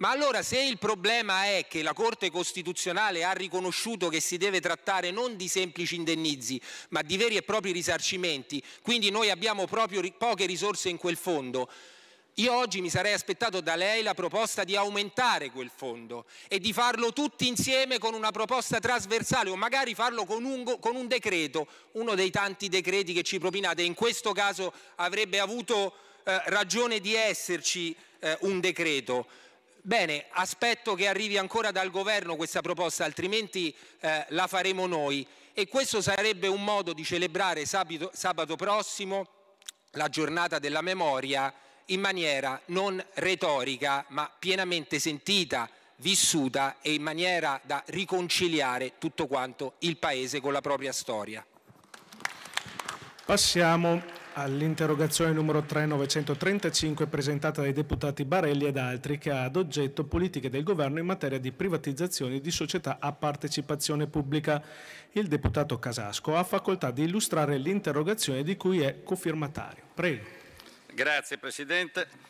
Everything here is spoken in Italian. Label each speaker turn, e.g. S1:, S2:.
S1: Ma allora se il problema è che la Corte Costituzionale ha riconosciuto che si deve trattare non di semplici indennizi, ma di veri e propri risarcimenti, quindi noi abbiamo proprio poche risorse in quel fondo, io oggi mi sarei aspettato da lei la proposta di aumentare quel fondo e di farlo tutti insieme con una proposta trasversale o magari farlo con un, con un, decreto, uno dei tanti decreti che ci propinate. In questo caso avrebbe avuto eh, ragione di esserci eh, un decreto. Bene, aspetto che arrivi ancora dal governo questa proposta, altrimenti eh, la faremo noi e questo sarebbe un modo di celebrare sabato, sabato prossimo la giornata della memoria in maniera non retorica ma pienamente sentita, vissuta e in maniera da riconciliare tutto quanto il Paese con la propria storia.
S2: Passiamo all'interrogazione numero 3935 presentata dai deputati Barelli ed altri che ha ad oggetto politiche del governo in materia di privatizzazioni di società a partecipazione pubblica. Il deputato Casasco ha facoltà di illustrare l'interrogazione di cui è cofirmatario. Prego. Grazie Presidente.